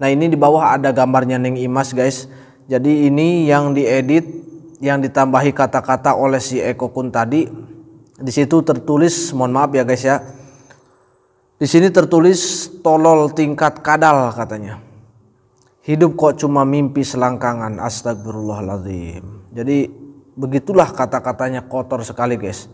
Nah ini di bawah ada gambarnya Neng Imas guys. Jadi ini yang diedit, yang ditambahi kata-kata oleh si Eko Kun tadi. Di situ tertulis, mohon maaf ya guys ya. Di sini tertulis tolol tingkat kadal katanya. Hidup kok cuma mimpi selangkangan, astagfirullahaladzim. Jadi begitulah kata-katanya kotor sekali guys.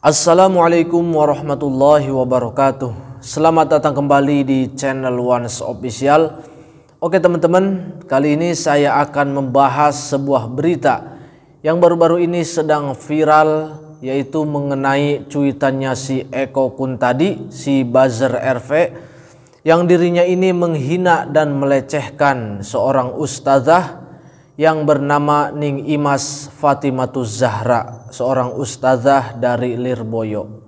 Assalamualaikum warahmatullahi wabarakatuh Selamat datang kembali di channel Once Official Oke teman-teman, kali ini saya akan membahas sebuah berita Yang baru-baru ini sedang viral Yaitu mengenai cuitannya si Eko Kuntadi, si Buzzer RV Yang dirinya ini menghina dan melecehkan seorang ustazah yang bernama Ning Imas Fatimatu Zahra, seorang ustazah dari Lirboyo.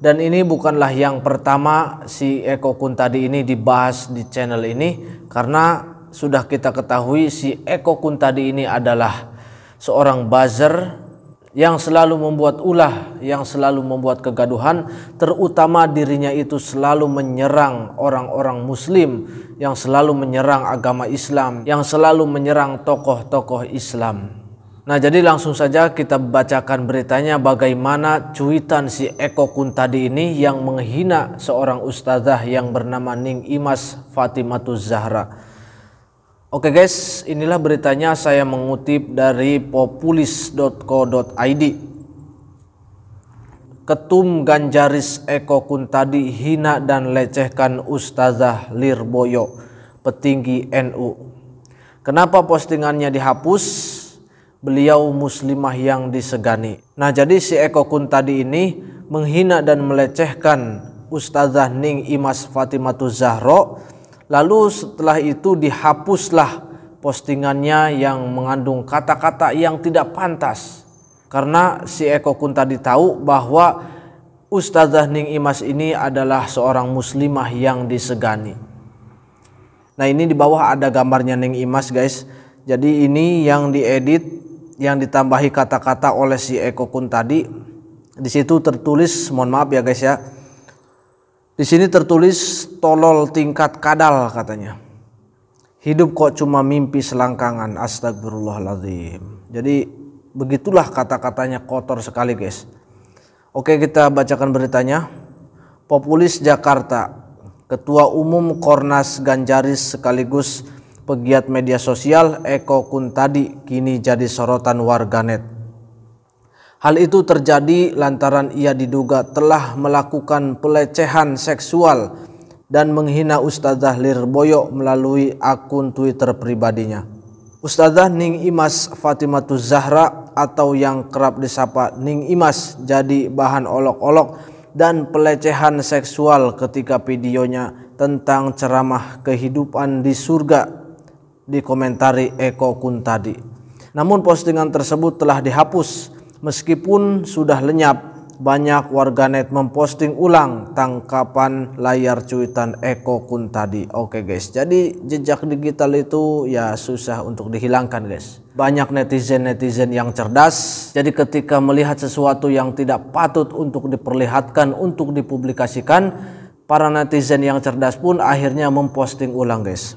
Dan ini bukanlah yang pertama si Eko Kun tadi ini dibahas di channel ini karena sudah kita ketahui si Eko Kun tadi ini adalah seorang buzzer yang selalu membuat ulah, yang selalu membuat kegaduhan, terutama dirinya itu selalu menyerang orang-orang Muslim, yang selalu menyerang agama Islam, yang selalu menyerang tokoh-tokoh Islam. Nah, jadi langsung saja kita bacakan beritanya bagaimana cuitan si Eko Kun tadi ini yang menghina seorang ustazah yang bernama Ning Imas Fatimatuz Zahra. Oke guys, inilah beritanya saya mengutip dari populis.co.id. Ketum Ganjaris Eko Kuntadi hina dan lecehkan Ustazah Lirboyo, petinggi NU. Kenapa postingannya dihapus? Beliau muslimah yang disegani. Nah jadi si Eko Kuntadi ini menghina dan melecehkan Ustazah Ning Imas Fatimatu Zahro Lalu setelah itu dihapuslah postingannya yang mengandung kata-kata yang tidak pantas. Karena si Eko Kun tadi tahu bahwa Ustazah Ning Imas ini adalah seorang muslimah yang disegani. Nah ini di bawah ada gambarnya Ning Imas guys. Jadi ini yang diedit, yang ditambahi kata-kata oleh si Eko Kun tadi. Di situ tertulis, mohon maaf ya guys ya di sini tertulis tolol tingkat kadal katanya. Hidup kok cuma mimpi selangkangan. Astagfirullahaladzim. Jadi begitulah kata-katanya kotor sekali guys. Oke kita bacakan beritanya. Populis Jakarta. Ketua Umum Kornas Ganjaris sekaligus pegiat media sosial Eko Kuntadi kini jadi sorotan warganet. Hal itu terjadi lantaran ia diduga telah melakukan pelecehan seksual dan menghina Ustazah Lirboyo melalui akun Twitter pribadinya. Ustazah Ning Imas Fatimatu Zahra atau yang kerap disapa Ning Imas jadi bahan olok-olok dan pelecehan seksual ketika videonya tentang ceramah kehidupan di surga dikomentari Eko Kuntadi. Namun postingan tersebut telah dihapus Meskipun sudah lenyap, banyak warganet memposting ulang tangkapan layar cuitan Eko Kun tadi. Oke guys, jadi jejak digital itu ya susah untuk dihilangkan guys. Banyak netizen-netizen yang cerdas, jadi ketika melihat sesuatu yang tidak patut untuk diperlihatkan, untuk dipublikasikan, para netizen yang cerdas pun akhirnya memposting ulang guys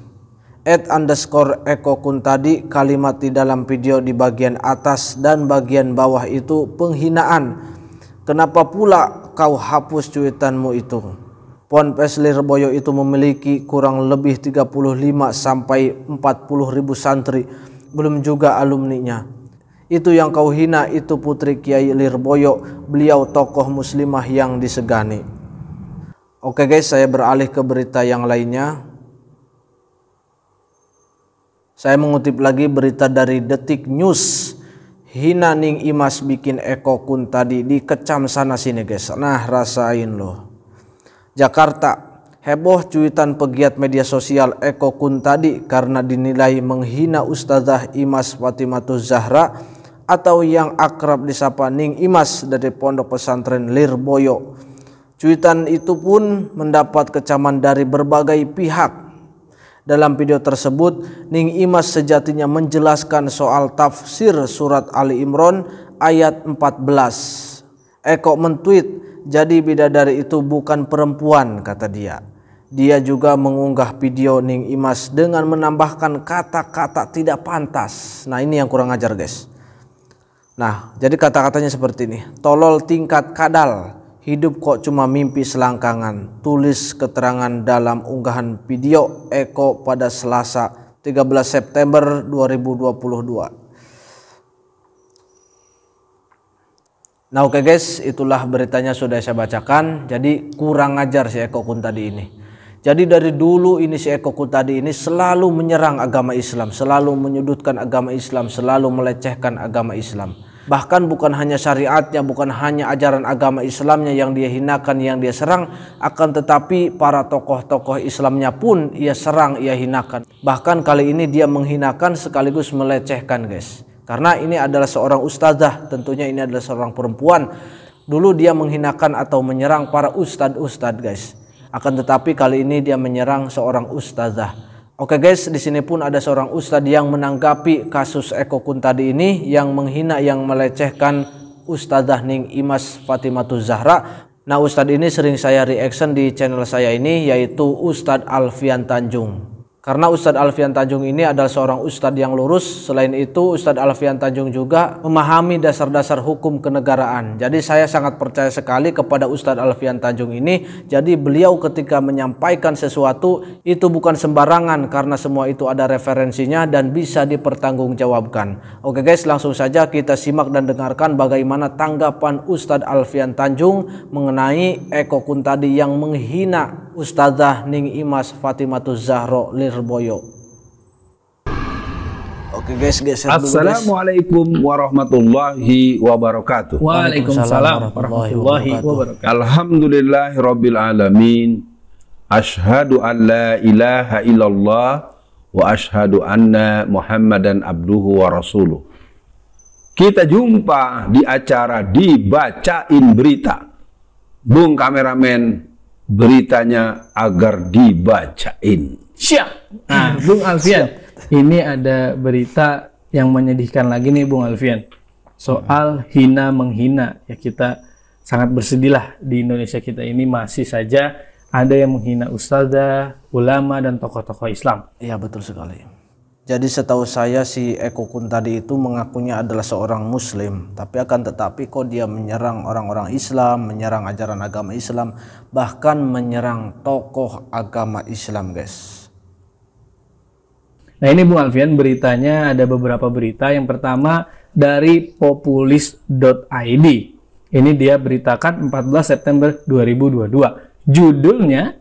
at underscore Eko Kun tadi kalimat di dalam video di bagian atas dan bagian bawah itu penghinaan kenapa pula kau hapus cuitanmu itu Pon Pesli Reboyo itu memiliki kurang lebih 35 sampai 40 ribu santri belum juga alumni-nya. itu yang kau hina itu putri Kiai Lirboyo beliau tokoh muslimah yang disegani Oke guys saya beralih ke berita yang lainnya saya mengutip lagi berita dari Detik News. Hina Ning Imas bikin Eko Kun tadi dikecam sana sini guys. Nah rasain loh. Jakarta heboh cuitan pegiat media sosial Eko Kun tadi karena dinilai menghina Ustazah Imas Fatimatuz Zahra atau yang akrab disapa Ning Imas dari Pondok Pesantren Lirboyo. Cuitan itu pun mendapat kecaman dari berbagai pihak dalam video tersebut, Ning Imas sejatinya menjelaskan soal tafsir surat Ali Imran ayat 14. Eko mentweet, jadi bidadari itu bukan perempuan, kata dia. Dia juga mengunggah video Ning Imas dengan menambahkan kata-kata tidak pantas. Nah ini yang kurang ajar guys. Nah jadi kata-katanya seperti ini. Tolol tingkat kadal Hidup kok cuma mimpi selangkangan. Tulis keterangan dalam unggahan video Eko pada Selasa 13 September 2022. Nah oke okay guys, itulah beritanya sudah saya bacakan. Jadi kurang ajar si Eko Kun tadi ini. Jadi dari dulu ini si Eko Kun tadi ini selalu menyerang agama Islam, selalu menyudutkan agama Islam, selalu melecehkan agama Islam bahkan bukan hanya syariatnya bukan hanya ajaran agama Islamnya yang dia hinakan yang dia serang akan tetapi para tokoh-tokoh Islamnya pun ia serang ia hinakan bahkan kali ini dia menghinakan sekaligus melecehkan guys karena ini adalah seorang ustazah tentunya ini adalah seorang perempuan dulu dia menghinakan atau menyerang para ustad-ustad guys akan tetapi kali ini dia menyerang seorang ustazah Oke guys, di sini pun ada seorang ustadz yang menanggapi kasus Eko Kun tadi ini yang menghina yang melecehkan Ustadzah Ning Imas Fatimatu Zahra. Nah, ustadz ini sering saya reaction di channel saya ini yaitu Ustadz Alfian Tanjung. Karena Ustadz Alfian Tanjung ini adalah seorang ustadz yang lurus. Selain itu, Ustadz Alfian Tanjung juga memahami dasar-dasar hukum kenegaraan. Jadi saya sangat percaya sekali kepada Ustadz Alfian Tanjung ini. Jadi beliau ketika menyampaikan sesuatu itu bukan sembarangan karena semua itu ada referensinya dan bisa dipertanggungjawabkan. Oke guys, langsung saja kita simak dan dengarkan bagaimana tanggapan Ustadz Alfian Tanjung mengenai Eko Kuntadi yang menghina Ustazah ning Imas Fatimatu Zahro Lirboyo. Oke guys, geser Assalamualaikum warahmatullahi wabarakatuh. Waalaikumsalam warahmatullahi wabarakatuh. Alhamdulillah rabbil alamin. Ashhadu an la ilaha illallah wa ashhadu anna Muhammadan abduhu wa rasuluh. Kita jumpa di acara dibacain berita. Bung kameramen beritanya agar dibacain. Siap. Nah, hmm. Bung Alfian, Siap. ini ada berita yang menyedihkan lagi nih Bung Alfian. Soal hina menghina ya kita sangat bersedihlah di Indonesia kita ini masih saja ada yang menghina ustazah, ulama dan tokoh-tokoh Islam. Iya betul sekali. Jadi setahu saya si Eko Kun tadi itu mengakunya adalah seorang muslim, tapi akan tetapi kok dia menyerang orang-orang Islam, menyerang ajaran agama Islam, bahkan menyerang tokoh agama Islam, guys. Nah, ini Bung Alfian beritanya ada beberapa berita. Yang pertama dari populis.id. Ini dia beritakan 14 September 2022. Judulnya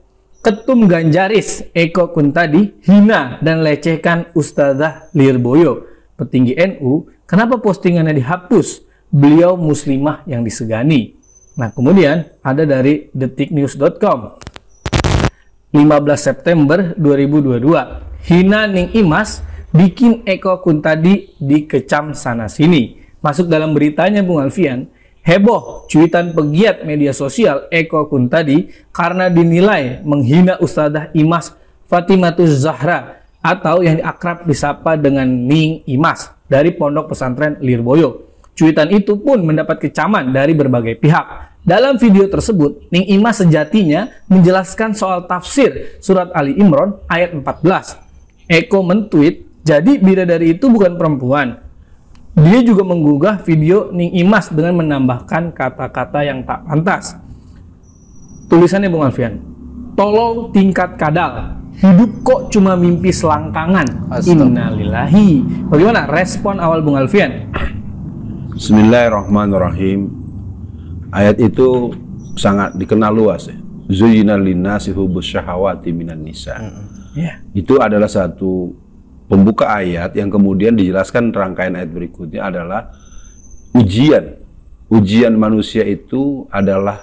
Ketum Ganjaris Eko Kuntadi hina dan lecehkan Ustazah Lirboyo, petinggi NU, kenapa postingannya dihapus? Beliau muslimah yang disegani. Nah, kemudian ada dari detiknews.com. 15 September 2022, hina Ning Imas bikin Eko Kuntadi dikecam sana-sini. Masuk dalam beritanya Bung Alfian, heboh cuitan pegiat media sosial Eko Kuntadi karena dinilai menghina ustadzah Imas Fatimatus Zahra atau yang akrab disapa dengan Ning Imas dari Pondok Pesantren Lirboyo. Cuitan itu pun mendapat kecaman dari berbagai pihak. Dalam video tersebut, Ning Imas sejatinya menjelaskan soal tafsir surat Ali Imron ayat 14. Eko mentweet, jadi bidadari itu bukan perempuan, dia juga menggugah video Ning Imas dengan menambahkan kata-kata yang tak pantas. Tulisannya Bung Alfian, tolong tingkat kadal, hidup kok cuma mimpi selangkangan. Innalillahi. Bagaimana respon awal Bung Alfian? Bismillahirrahmanirrahim. Ayat itu sangat dikenal luas ya. Zuyina linnasi hubbus syahawati minan nisa. Iya. Itu adalah satu pembuka ayat yang kemudian dijelaskan rangkaian ayat berikutnya adalah ujian. Ujian manusia itu adalah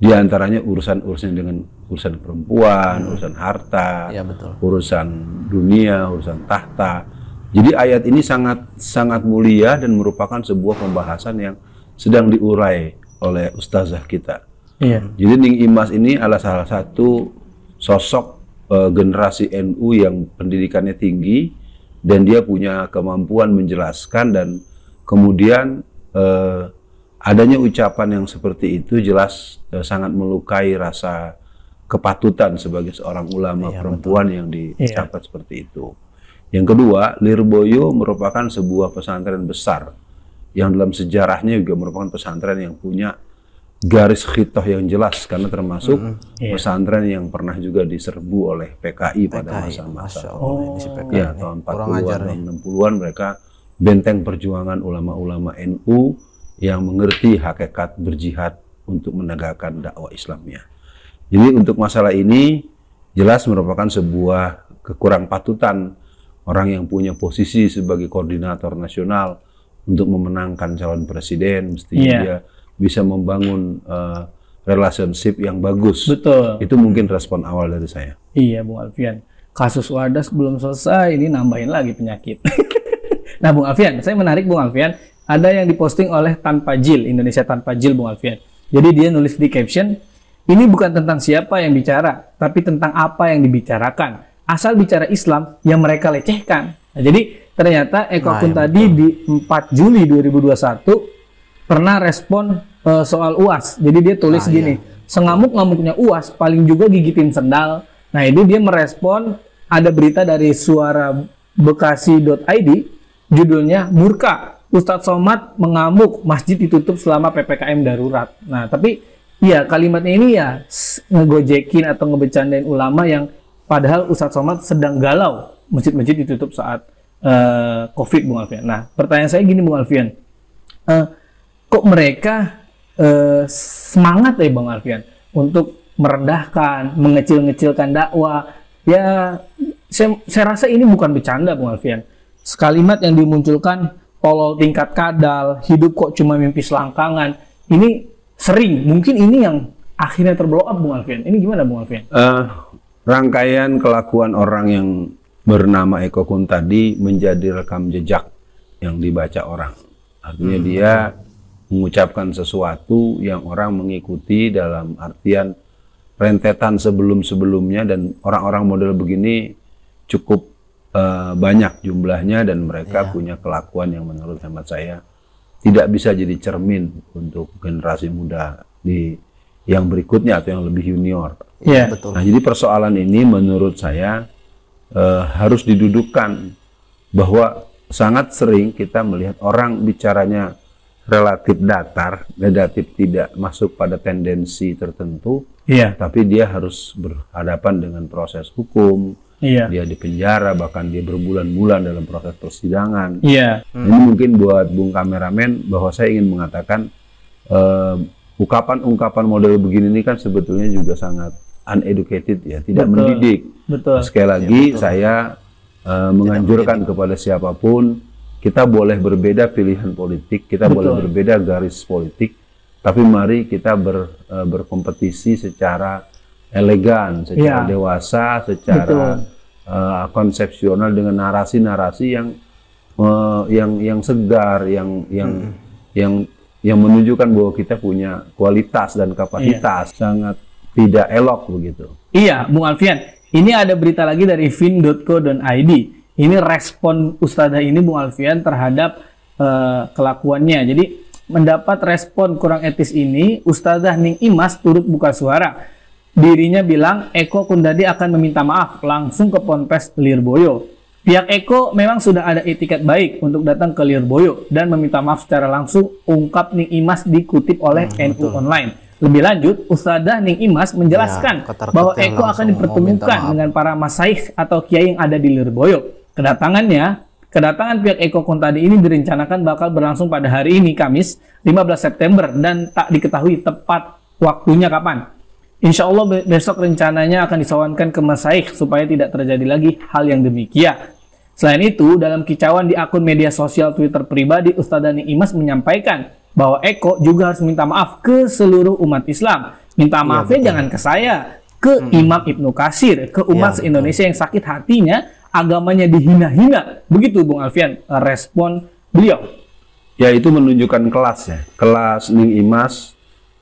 diantaranya urusan-urusan dengan urusan perempuan, hmm. urusan harta, ya, betul. urusan dunia, urusan tahta. Jadi ayat ini sangat sangat mulia dan merupakan sebuah pembahasan yang sedang diurai oleh ustazah kita. Iya. Jadi Ning Imas ini adalah salah satu sosok uh, generasi NU yang pendidikannya tinggi dan dia punya kemampuan menjelaskan dan kemudian uh, adanya ucapan yang seperti itu jelas uh, sangat melukai rasa kepatutan sebagai seorang ulama iya, perempuan betul. yang dicapai iya. seperti itu. Yang kedua, Lirboyo merupakan sebuah pesantren besar yang dalam sejarahnya juga merupakan pesantren yang punya garis khitoh yang jelas karena termasuk mm -hmm. yeah. pesantren yang pernah juga diserbu oleh PKI pada masa-masa oh. ya tahun 40-an 60-an mereka benteng perjuangan ulama-ulama NU yang mengerti hakikat berjihad untuk menegakkan dakwah Islamnya. Jadi untuk masalah ini jelas merupakan sebuah kekurangpatutan orang yang punya posisi sebagai koordinator nasional untuk memenangkan calon presiden mestinya yeah. dia bisa membangun uh, relationship yang bagus. Betul. Itu mungkin respon awal dari saya. Iya, Bung Alfian. Kasus Wadas belum selesai, ini nambahin lagi penyakit. nah, Bung Alfian, saya menarik Bung Alfian. Ada yang diposting oleh Tanpa Jil, Indonesia Tanpa Jil, Bung Alfian. Jadi dia nulis di caption, ini bukan tentang siapa yang bicara, tapi tentang apa yang dibicarakan. Asal bicara Islam yang mereka lecehkan. Nah, jadi ternyata Eko nah, Kun tadi iya, betul. di 4 Juli 2021 pernah respon uh, soal UAS. Jadi dia tulis ah, gini, iya. sengamuk-ngamuknya UAS paling juga gigitin sendal. Nah, ini dia merespon ada berita dari suara bekasi.id judulnya Murka Ustadz Somad mengamuk masjid ditutup selama PPKM darurat. Nah, tapi ya kalimatnya ini ya ngegojekin atau ngebecandain ulama yang padahal Ustadz Somad sedang galau masjid-masjid ditutup saat uh, COVID Bung Alfian. Nah, pertanyaan saya gini Bung Alfian. Uh, mereka eh, semangat ya Bang Alfian untuk merendahkan, mengecil-ngecilkan dakwah. Ya saya, saya rasa ini bukan bercanda Bang Alfian. Sekalimat yang dimunculkan tolol tingkat kadal, hidup kok cuma mimpi selangkangan. Ini sering, mungkin ini yang akhirnya terblow up Bung Alfian. Ini gimana Bang Alfian? Uh, rangkaian kelakuan orang yang bernama Eko Kun tadi menjadi rekam jejak yang dibaca orang. Artinya hmm. dia mengucapkan sesuatu yang orang mengikuti dalam artian rentetan sebelum-sebelumnya dan orang-orang model begini cukup uh, banyak jumlahnya dan mereka yeah. punya kelakuan yang menurut hemat saya tidak bisa jadi cermin untuk generasi muda di yang berikutnya atau yang lebih junior. Iya, nah, betul. Nah, jadi persoalan ini menurut saya uh, harus didudukan bahwa sangat sering kita melihat orang bicaranya relatif datar, relatif tidak masuk pada tendensi tertentu, iya. tapi dia harus berhadapan dengan proses hukum, iya. dia dipenjara bahkan dia berbulan-bulan dalam proses persidangan. Iya. Ini hmm. mungkin buat bung kameramen bahwa saya ingin mengatakan ungkapan-ungkapan eh, uh, model begini ini kan sebetulnya juga sangat uneducated ya, tidak betul. mendidik. Betul. Sekali ya, lagi ya, betul. saya uh, menganjurkan kepada siapapun kita boleh berbeda pilihan politik, kita Betul. boleh berbeda garis politik, tapi mari kita ber, eh, berkompetisi secara elegan, secara ya. dewasa, secara eh, konsepsional dengan narasi-narasi yang uh, yang yang segar, yang yang hmm. yang yang menunjukkan bahwa kita punya kualitas dan kapasitas ya. sangat tidak elok begitu. Iya, Bung Alfian. Ini ada berita lagi dari fin.co.id ini respon ustadzah ini Bung Alfian terhadap uh, kelakuannya. Jadi mendapat respon kurang etis ini, ustadzah Ning Imas turut buka suara. Dirinya bilang Eko Kundadi akan meminta maaf langsung ke Ponpes Lirboyo. Pihak Eko memang sudah ada etiket baik untuk datang ke Lirboyo dan meminta maaf secara langsung ungkap Ning Imas dikutip oleh hmm, NU Online. Lebih lanjut, Ustadzah Ning Imas ya, menjelaskan ya, bahwa Eko akan dipertemukan dengan para masaih atau kiai yang ada di Lirboyo. Kedatangannya, kedatangan pihak Eko tadi ini direncanakan bakal berlangsung pada hari ini Kamis 15 September dan tak diketahui tepat waktunya kapan. Insya Allah besok rencananya akan disawankan ke Masaih supaya tidak terjadi lagi hal yang demikian. Selain itu, dalam kicauan di akun media sosial Twitter pribadi, Ustadz Dani Imas menyampaikan bahwa Eko juga harus minta maaf ke seluruh umat Islam. Minta iya, maafnya ya, jangan ke saya, ke hmm. Imam Ibnu Kasir, ke umat ya, Indonesia yang sakit hatinya agamanya dihina-hina. Begitu Bung Alfian eh, respon beliau. Ya itu menunjukkan kelas ya, kelas Ning Imas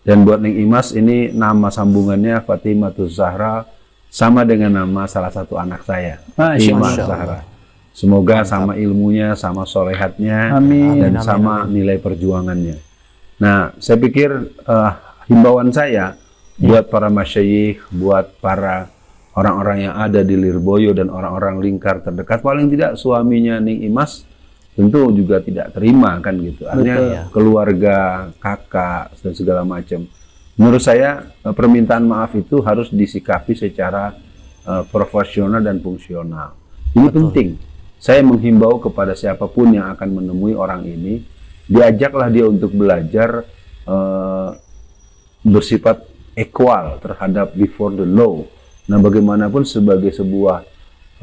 dan buat Ning Imas ini nama sambungannya Fatimah Zahra sama dengan nama salah satu anak saya, Fatimah Zahra. Semoga sama ilmunya, sama solehatnya, amin. dan amin, sama amin. nilai perjuangannya. Nah, saya pikir uh, himbauan saya ya. buat para masyayikh, buat para orang-orang yang ada di Lirboyo dan orang-orang lingkar terdekat paling tidak suaminya Ning Imas tentu juga tidak terima kan gitu artinya ya. keluarga kakak dan segala macam menurut saya eh, permintaan maaf itu harus disikapi secara uh, profesional dan fungsional ini Betul. penting saya menghimbau kepada siapapun yang akan menemui orang ini diajaklah dia untuk belajar uh, bersifat equal terhadap before the law Nah, bagaimanapun sebagai sebuah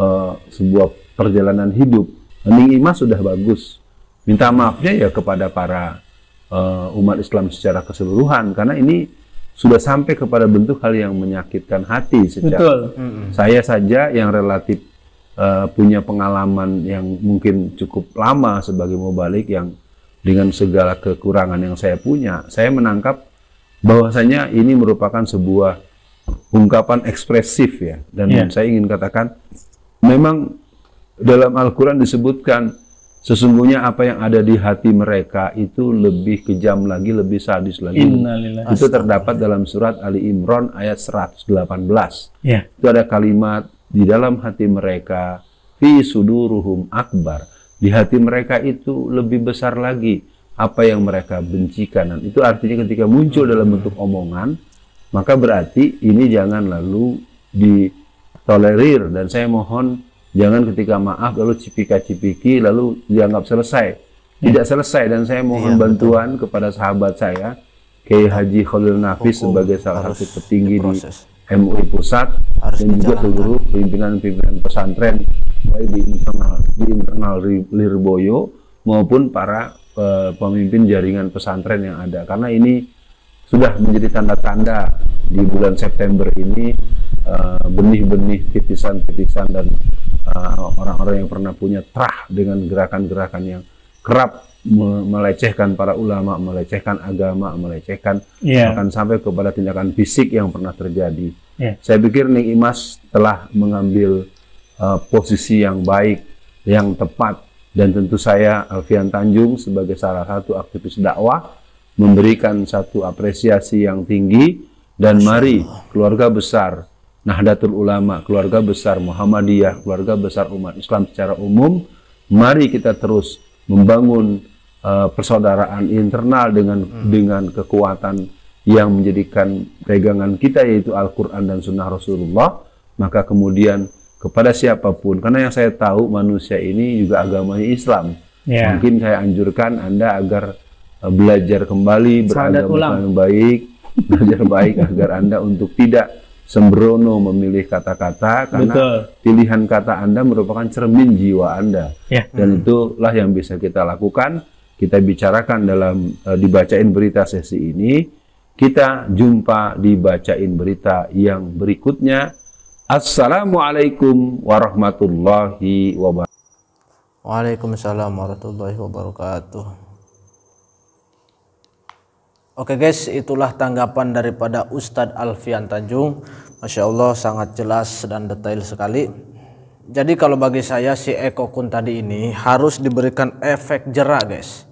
uh, sebuah perjalanan hidup, Ning imas sudah bagus. Minta maafnya ya kepada para uh, umat Islam secara keseluruhan karena ini sudah sampai kepada bentuk hal yang menyakitkan hati sejak Betul. saya saja yang relatif uh, punya pengalaman yang mungkin cukup lama sebagai mubalik yang dengan segala kekurangan yang saya punya, saya menangkap bahwasanya ini merupakan sebuah ungkapan ekspresif ya. Dan yeah. saya ingin katakan, memang dalam Al-Quran disebutkan sesungguhnya apa yang ada di hati mereka itu lebih kejam lagi, lebih sadis lagi. Innalillah. Itu terdapat dalam surat Ali Imran ayat 118. Yeah. Itu ada kalimat di dalam hati mereka fi suduruhum akbar. Di hati mereka itu lebih besar lagi apa yang mereka bencikan. Dan itu artinya ketika muncul dalam bentuk omongan, maka berarti ini jangan lalu ditolerir dan saya mohon jangan ketika maaf lalu cipika-cipiki lalu dianggap selesai ya. tidak selesai dan saya mohon ya, bantuan betul. kepada sahabat saya Kiai Haji Khalil Nafis Hukum sebagai salah satu petinggi di MUI pusat harus dan juga seluruh pimpinan-pimpinan pesantren baik di internal di internal Lirboyo maupun para uh, pemimpin jaringan pesantren yang ada karena ini sudah menjadi tanda-tanda di bulan September ini eh, benih-benih uh, titisan-titisan dan eh, orang-orang uh, yang pernah punya terah dengan gerakan-gerakan yang kerap me melecehkan para ulama, melecehkan agama, melecehkan yeah. bahkan sampai kepada tindakan fisik yang pernah terjadi. Yeah. Saya pikir Ning Imas telah mengambil uh, posisi yang baik, yang tepat dan tentu saya Alfian Tanjung sebagai salah satu aktivis dakwah memberikan satu apresiasi yang tinggi dan mari keluarga besar Nahdlatul Ulama, keluarga besar Muhammadiyah, keluarga besar umat Islam secara umum, mari kita terus membangun uh, persaudaraan internal dengan hmm. dengan kekuatan yang menjadikan pegangan kita yaitu Al-Qur'an dan Sunnah Rasulullah, maka kemudian kepada siapapun karena yang saya tahu manusia ini juga agamanya Islam. Yeah. Mungkin saya anjurkan Anda agar Eh, belajar kembali beragama yang baik, belajar baik agar Anda untuk tidak sembrono memilih kata-kata karena Betul. pilihan kata Anda merupakan cermin jiwa Anda. Ya. Dan hmm. itulah yang bisa kita lakukan. Kita bicarakan dalam uh, dibacain berita sesi ini. Kita jumpa dibacain berita yang berikutnya. Assalamualaikum warahmatullahi wabarakatuh. Waalaikumsalam warahmatullahi wabarakatuh. Oke guys, itulah tanggapan daripada Ustadz Alfian Tanjung. Masya Allah sangat jelas dan detail sekali. Jadi kalau bagi saya si Eko Kun tadi ini harus diberikan efek jerak guys.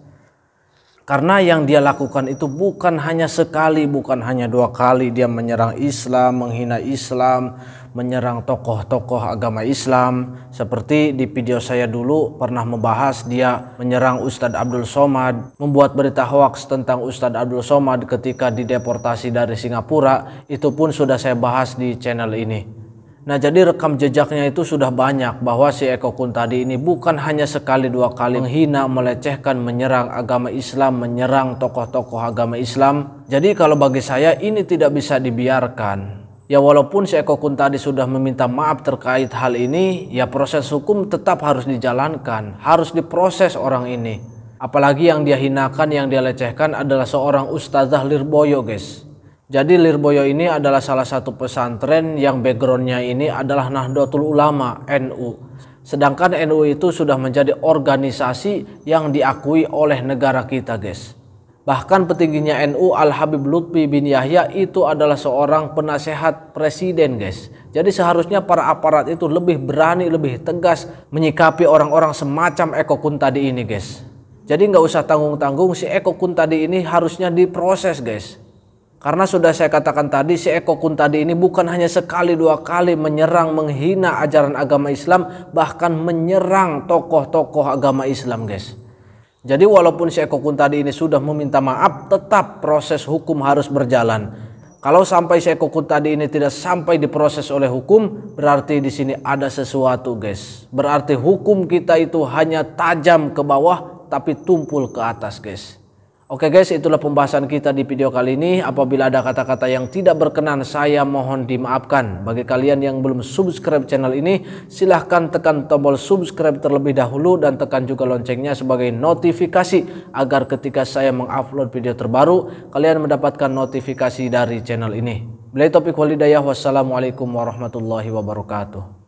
Karena yang dia lakukan itu bukan hanya sekali, bukan hanya dua kali dia menyerang Islam, menghina Islam, menyerang tokoh-tokoh agama Islam. Seperti di video saya dulu pernah membahas dia menyerang Ustadz Abdul Somad, membuat berita hoax tentang Ustadz Abdul Somad ketika dideportasi dari Singapura. Itu pun sudah saya bahas di channel ini. Nah jadi rekam jejaknya itu sudah banyak bahwa si Eko Kun tadi ini bukan hanya sekali dua kali menghina, melecehkan, menyerang agama Islam, menyerang tokoh-tokoh agama Islam. Jadi kalau bagi saya ini tidak bisa dibiarkan. Ya walaupun si Eko Kun tadi sudah meminta maaf terkait hal ini, ya proses hukum tetap harus dijalankan, harus diproses orang ini. Apalagi yang dia hinakan, yang dia lecehkan adalah seorang ustazah Lirboyo guys. Jadi Lirboyo ini adalah salah satu pesantren yang backgroundnya ini adalah Nahdlatul Ulama NU. Sedangkan NU itu sudah menjadi organisasi yang diakui oleh negara kita guys. Bahkan petingginya NU Al-Habib Lutfi bin Yahya itu adalah seorang penasehat presiden guys. Jadi seharusnya para aparat itu lebih berani, lebih tegas menyikapi orang-orang semacam Eko Kun tadi ini guys. Jadi nggak usah tanggung-tanggung si Eko Kun tadi ini harusnya diproses guys karena sudah saya katakan tadi, si Eko Kun tadi ini bukan hanya sekali dua kali menyerang, menghina ajaran agama Islam, bahkan menyerang tokoh-tokoh agama Islam, guys. Jadi walaupun si Eko Kun tadi ini sudah meminta maaf, tetap proses hukum harus berjalan. Kalau sampai si Eko Kun tadi ini tidak sampai diproses oleh hukum, berarti di sini ada sesuatu, guys. Berarti hukum kita itu hanya tajam ke bawah, tapi tumpul ke atas, guys. Oke guys, itulah pembahasan kita di video kali ini. Apabila ada kata-kata yang tidak berkenan, saya mohon dimaafkan. Bagi kalian yang belum subscribe channel ini, silahkan tekan tombol subscribe terlebih dahulu dan tekan juga loncengnya sebagai notifikasi agar ketika saya mengupload video terbaru, kalian mendapatkan notifikasi dari channel ini. Bila topik walidayah, wassalamualaikum warahmatullahi wabarakatuh.